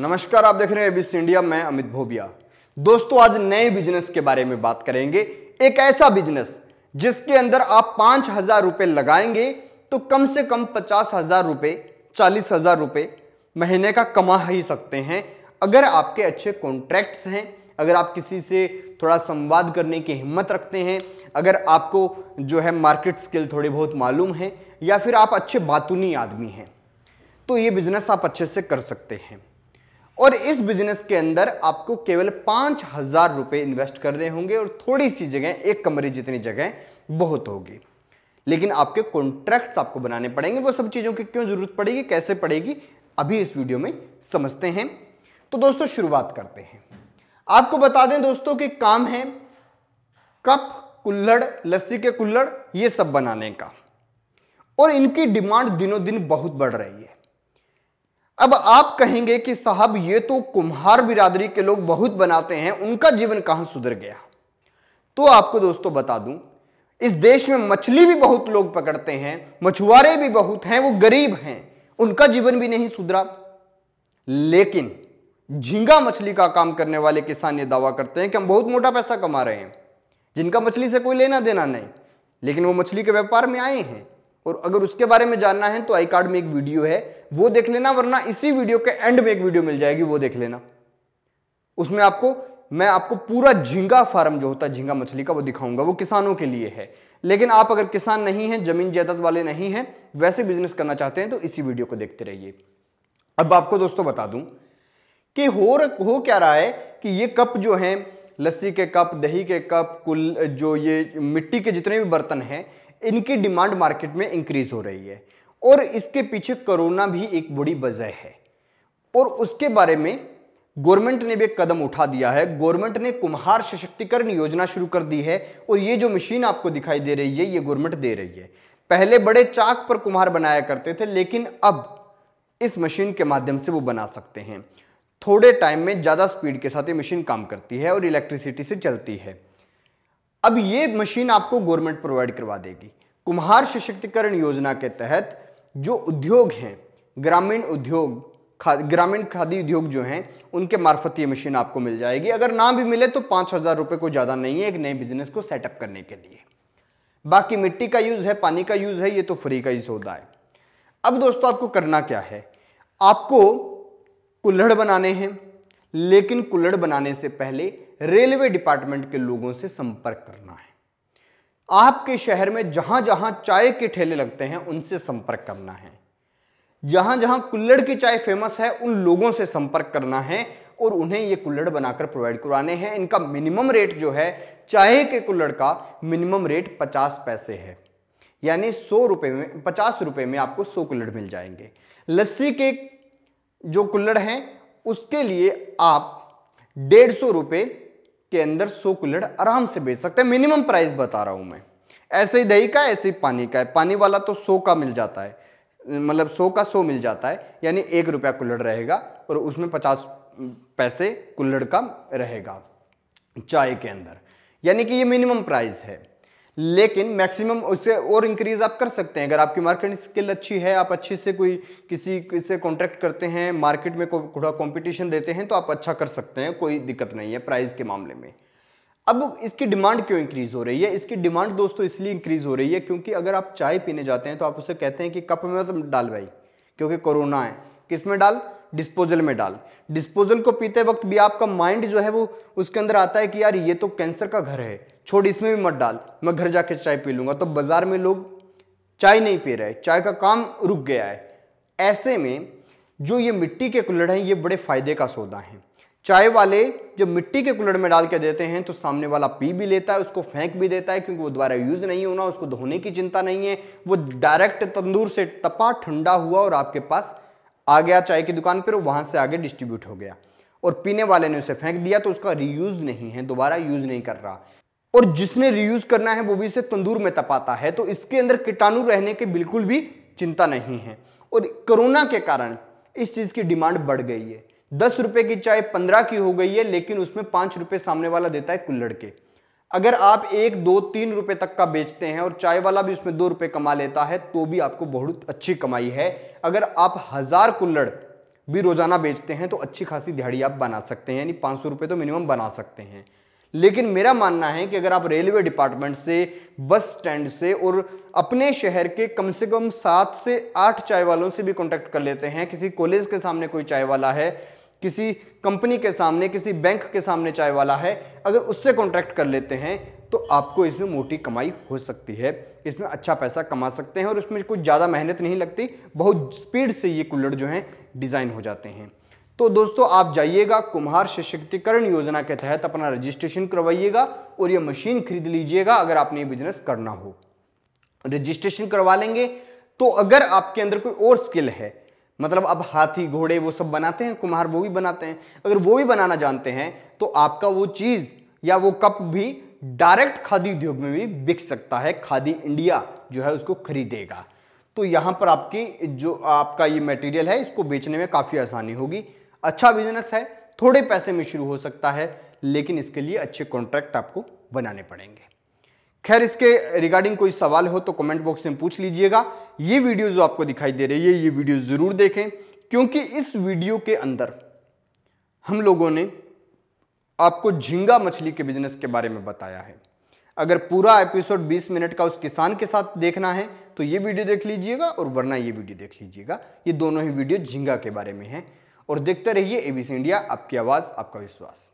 नमस्कार आप देख रहे हैं एबीसी इंडिया मैं अमित भोबिया दोस्तों आज नए बिजनेस के बारे में बात करेंगे एक ऐसा बिजनेस जिसके अंदर आप पांच हजार रुपए लगाएंगे तो कम से कम पचास हजार रुपये चालीस हजार रुपए महीने का कमा ही सकते हैं अगर आपके अच्छे कॉन्ट्रैक्ट्स हैं अगर आप किसी से थोड़ा संवाद करने की हिम्मत रखते हैं अगर आपको जो है मार्केट स्किल थोड़ी बहुत मालूम है या फिर आप अच्छे बातूनी आदमी हैं तो ये बिज़नेस आप अच्छे से कर सकते हैं और इस बिजनेस के अंदर आपको केवल पांच हज़ार रुपए इन्वेस्ट करने होंगे और थोड़ी सी जगह एक कमरे जितनी जगह बहुत होगी लेकिन आपके कॉन्ट्रैक्ट्स आपको बनाने पड़ेंगे वो सब चीज़ों की क्यों ज़रूरत पड़ेगी कैसे पड़ेगी अभी इस वीडियो में समझते हैं तो दोस्तों शुरुआत करते हैं आपको बता दें दोस्तों कि काम है कप कुल्लड़ लस्सी के कुल्लड़ ये सब बनाने का और इनकी डिमांड दिनों दिन बहुत बढ़ रही है अब आप कहेंगे कि साहब ये तो कुम्हार बिरादरी के लोग बहुत बनाते हैं उनका जीवन कहाँ सुधर गया तो आपको दोस्तों बता दूं इस देश में मछली भी बहुत लोग पकड़ते हैं मछुआरे भी बहुत हैं वो गरीब हैं उनका जीवन भी नहीं सुधरा लेकिन झींगा मछली का काम करने वाले किसान ये दावा करते हैं कि हम बहुत मोटा पैसा कमा रहे हैं जिनका मछली से कोई लेना देना नहीं लेकिन वो मछली के व्यापार में आए हैं और अगर उसके बारे में जानना है तो आई कार्ड में एक वीडियो है वो देख लेना वरना इसी वीडियो के एंड में एक वीडियो मिल जाएगी वो देख लेना उसमें आपको मैं आपको पूरा झींगा फार्म जो होता है झींगा मछली का वो दिखाऊंगा वो किसानों के लिए है लेकिन आप अगर किसान नहीं है जमीन जायदाद वाले नहीं है वैसे बिजनेस करना चाहते हैं तो इसी वीडियो को देखते रहिए अब आपको दोस्तों बता दूं कि हो हो क्या रहा है कि ये कप जो है लस्सी के कप दही के कप कुल जो ये मिट्टी के जितने भी बर्तन हैं इनकी डिमांड मार्केट में इंक्रीज हो रही है और इसके पीछे कोरोना भी एक बड़ी वजह है और उसके बारे में गवर्नमेंट ने भी एक कदम उठा दिया है गवर्नमेंट ने कुम्हार सशक्तिकरण योजना शुरू कर दी है और ये जो मशीन आपको दिखाई दे रही है ये गवर्नमेंट दे रही है पहले बड़े चाक पर कुम्हार बनाया करते थे लेकिन अब इस मशीन के माध्यम से वो बना सकते हैं थोड़े टाइम में ज़्यादा स्पीड के साथ ये मशीन काम करती है और इलेक्ट्रिसिटी से चलती है अब ये मशीन आपको गवर्नमेंट प्रोवाइड करवा देगी कुम्हार सशक्तिकरण योजना के तहत जो उद्योग हैं ग्रामीण उद्योग खा, ग्रामीण खादी उद्योग जो हैं उनके मार्फत ये मशीन आपको मिल जाएगी अगर ना भी मिले तो पाँच हज़ार रुपये को ज़्यादा नहीं है एक नए बिजनेस को सेटअप करने के लिए बाकी मिट्टी का यूज़ है पानी का यूज़ है ये तो फ्री का यूज़ होता है अब दोस्तों आपको करना क्या है आपको कुल्हड़ बनाने हैं लेकिन कुल्लड़ बनाने से पहले रेलवे डिपार्टमेंट के लोगों से संपर्क करना है आपके शहर में जहां जहां चाय के ठेले लगते हैं उनसे संपर्क करना है जहां जहां कुल्लड़ की चाय फेमस है उन लोगों से संपर्क करना है और उन्हें ये कुल्लड़ बनाकर प्रोवाइड करवाने हैं इनका मिनिमम रेट जो है चाय के कुल्लड़ का मिनिमम रेट पचास पैसे है यानी सौ रुपये में पचास रुपए में आपको सौ कुल्लड़ मिल जाएंगे लस्सी के जो कुल्लड़ हैं उसके लिए आप डेढ़ सौ रुपये के अंदर सौ कुल्हड़ आराम से बेच सकते हैं मिनिमम प्राइस बता रहा हूं मैं ऐसे ही दही का ऐसे ही पानी का है पानी वाला तो सौ का मिल जाता है मतलब सौ का सौ मिल जाता है यानी एक रुपया कुल्हड़ रहेगा और उसमें पचास पैसे कुल्हड़ का रहेगा चाय के अंदर यानी कि ये मिनिमम प्राइस है लेकिन मैक्सिमम उससे और इंक्रीज आप कर सकते हैं अगर आपकी मार्केट स्किल अच्छी है आप अच्छे से कोई किसी से कॉन्ट्रैक्ट करते हैं मार्केट में थोड़ा कॉम्पिटिशन देते हैं तो आप अच्छा कर सकते हैं कोई दिक्कत नहीं है प्राइस के मामले में अब इसकी डिमांड क्यों इंक्रीज हो रही है इसकी डिमांड दोस्तों इसलिए इंक्रीज हो रही है क्योंकि अगर आप चाय पीने जाते हैं तो आप उसे कहते हैं कि कप में मत डाल भाई क्योंकि कोरोना है किस में डाल डिस्पोजल में डाल डिस्पोजल को पीते वक्त भी आपका माइंड जो है वो उसके अंदर आता है कि यार ये तो कैंसर का घर है छोड़ इसमें भी मत डाल मैं घर जाके चाय पी लूंगा तो बाज़ार में लोग चाय नहीं पी रहे चाय का काम रुक गया है ऐसे में जो ये मिट्टी के कुल्हड़ हैं ये बड़े फ़ायदे का सौदा हैं चाय वाले जब मिट्टी के कुल्हड़ में डाल के देते हैं तो सामने वाला पी भी लेता है उसको फेंक भी देता है क्योंकि वो दोबारा यूज़ नहीं होना उसको धोने की चिंता नहीं है वो डायरेक्ट तंदूर से तपा ठंडा हुआ और आपके पास आ गया चाय की दुकान पर वहां से आगे डिस्ट्रीब्यूट हो गया और पीने वाले ने उसे फेंक दिया तो उसका रीयूज़ नहीं है दोबारा यूज़ नहीं कर रहा और जिसने रियूज करना है वो भी इसे तंदूर में तपाता है तो इसके अंदर कीटाणु रहने की बिल्कुल भी चिंता नहीं है और कोरोना के कारण इस चीज की डिमांड बढ़ गई है दस रुपए की चाय पंद्रह की हो गई है लेकिन उसमें पांच रुपए सामने वाला देता है कुल्लड़ के अगर आप एक दो तीन रुपए तक का बेचते हैं और चाय वाला भी उसमें दो रुपए कमा लेता है तो भी आपको बहुत अच्छी कमाई है अगर आप हजार कुल्लड़ भी रोजाना बेचते हैं तो अच्छी खासी दिहाड़ी आप बना सकते हैं यानी पांच सौ रुपए तो मिनिमम बना सकते हैं लेकिन मेरा मानना है कि अगर आप रेलवे डिपार्टमेंट से बस स्टैंड से और अपने शहर के कम से कम सात से आठ चाय वालों से भी कॉन्टैक्ट कर लेते हैं किसी कॉलेज के सामने कोई चाय वाला है किसी कंपनी के सामने किसी बैंक के सामने चाय वाला है अगर उससे कॉन्टैक्ट कर लेते हैं तो आपको इसमें मोटी कमाई हो सकती है इसमें अच्छा पैसा कमा सकते हैं और इसमें कुछ ज़्यादा मेहनत नहीं लगती बहुत स्पीड से ये कूलर जो हैं डिज़ाइन हो जाते हैं तो दोस्तों आप जाइएगा कुम्हार सशक्तिकरण योजना के तहत अपना रजिस्ट्रेशन करवाइएगा और ये मशीन खरीद लीजिएगा अगर आपने ये बिजनेस करना हो रजिस्ट्रेशन करवा लेंगे तो अगर आपके अंदर कोई और स्किल है मतलब अब हाथी घोड़े वो सब बनाते हैं कुम्हार वो भी बनाते हैं अगर वो भी बनाना जानते हैं तो आपका वो चीज़ या वो कप भी डायरेक्ट खादी उद्योग में भी बिक सकता है खादी इंडिया जो है उसको खरीदेगा तो यहाँ पर आपकी जो आपका ये मटेरियल है इसको बेचने में काफ़ी आसानी होगी अच्छा बिजनेस है थोड़े पैसे में शुरू हो सकता है लेकिन इसके लिए अच्छे कॉन्ट्रैक्ट आपको बनाने पड़ेंगे खैर इसके रिगार्डिंग कोई सवाल हो तो कमेंट बॉक्स में पूछ लीजिएगा ये वीडियो जो आपको दिखाई दे रही है ये वीडियो ज़रूर देखें क्योंकि इस वीडियो के अंदर हम लोगों ने आपको झींगा मछली के बिजनेस के बारे में बताया है अगर पूरा एपिसोड 20 मिनट का उस किसान के साथ देखना है तो ये वीडियो देख लीजिएगा और वरना ये वीडियो देख लीजिएगा ये दोनों ही वीडियो झींगा के बारे में है और देखते रहिए एबीसी इंडिया आपकी आवाज़ आपका विश्वास